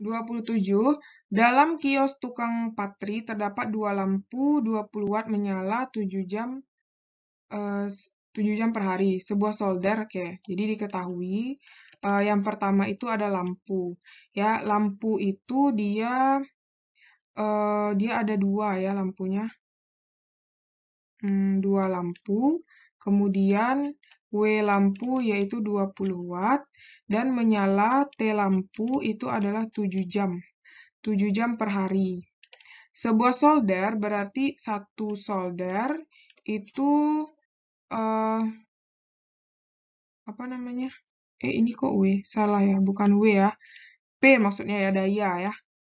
27. Dalam kios tukang patri terdapat dua lampu 20 watt menyala 7 jam eh, uh, 7 jam per hari. Sebuah solder, oke. Okay. Jadi diketahui uh, yang pertama itu ada lampu. Ya, lampu itu dia uh, dia ada dua ya lampunya. Hmm, dua lampu. Kemudian W lampu yaitu 20 watt dan menyala T lampu itu adalah 7 jam. 7 jam per hari. Sebuah solder berarti satu solder itu uh, apa namanya? Eh ini kok W? Salah ya, bukan W ya. P maksudnya ya daya ya.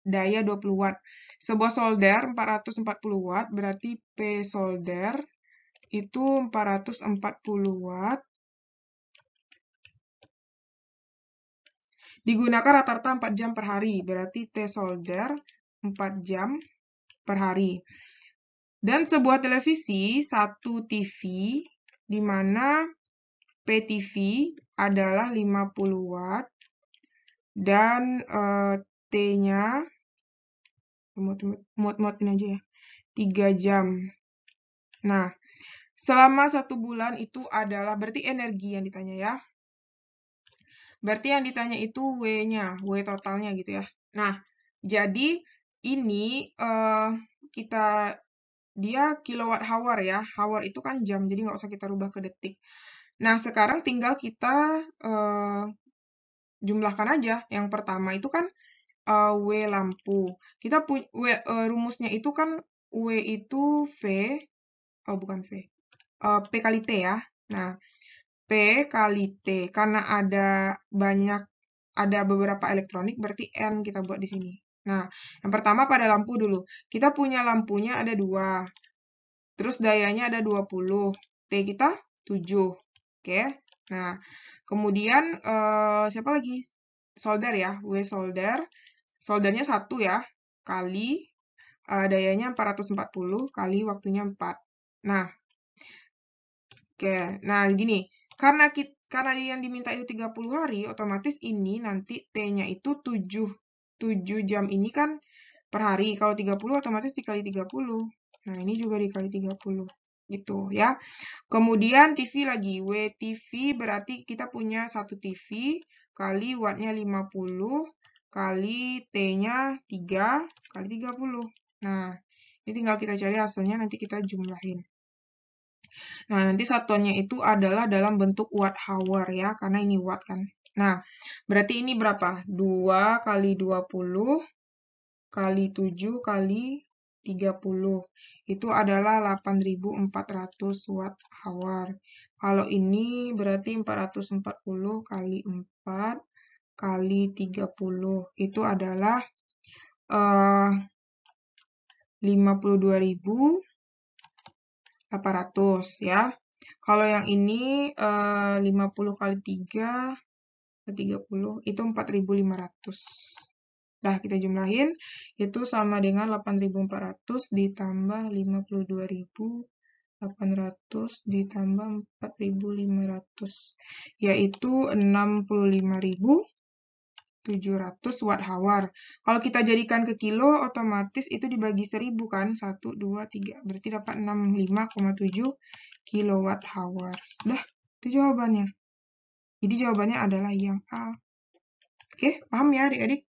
Daya 20 watt. Sebuah solder 440 watt berarti P solder itu 440 watt. Digunakan rata-rata 4 jam per hari, berarti T solder 4 jam per hari. Dan sebuah televisi, satu TV, di mana PTV adalah 50 watt dan e, T-nya muat-muatin aja ya 3 jam. Nah, selama satu bulan itu adalah berarti energi yang ditanya ya. Berarti yang ditanya itu W-nya, W totalnya gitu ya. Nah, jadi ini uh, kita dia kilowatt hour ya. Hour itu kan jam, jadi nggak usah kita rubah ke detik. Nah, sekarang tinggal kita uh, jumlahkan aja. Yang pertama itu kan uh, W lampu. Kita punya uh, rumusnya itu kan W itu V, oh bukan V, Eh, P kali T ya. Nah, P kali T. Karena ada banyak, ada beberapa elektronik, berarti N kita buat di sini. Nah, yang pertama pada lampu dulu. Kita punya lampunya ada dua. Terus dayanya ada 20. T kita 7. Oke. Nah, kemudian uh, siapa lagi? Solder ya. W solder. Soldernya satu ya. Kali uh, dayanya 440 kali waktunya 4. Nah, Oke, nah gini, karena kita, karena yang diminta itu 30 hari, otomatis ini nanti T-nya itu 7. 7 jam ini kan per hari. Kalau 30 otomatis dikali 30. Nah, ini juga dikali 30 gitu ya. Kemudian TV lagi W TV berarti kita punya satu TV kali watt-nya 50 kali T-nya 3 kali 30. Nah, ini tinggal kita cari hasilnya nanti kita jumlahin. Nah, nanti satuannya itu adalah dalam bentuk watt hour ya, karena ini watt kan. Nah, berarti ini berapa? 2 kali 20 kali 7 kali 30. Itu adalah 8.400 watt hour. Kalau ini berarti 440 kali 4 kali 30. Itu adalah eh, uh, 52.000 800 ya. Kalau yang ini eh, uh, 50 kali 3 30 eh, itu 4500. Nah, kita jumlahin itu sama dengan 8400 ditambah 52000 800 ditambah 4500 yaitu 65000 700 watt-hour. Kalau kita jadikan ke kilo, otomatis itu dibagi 1000 kan? 1, 2, 3. Berarti dapat 65,7 kilowatt-hour. Sudah, itu jawabannya. Jadi jawabannya adalah yang A. Oke, paham ya adik-adik?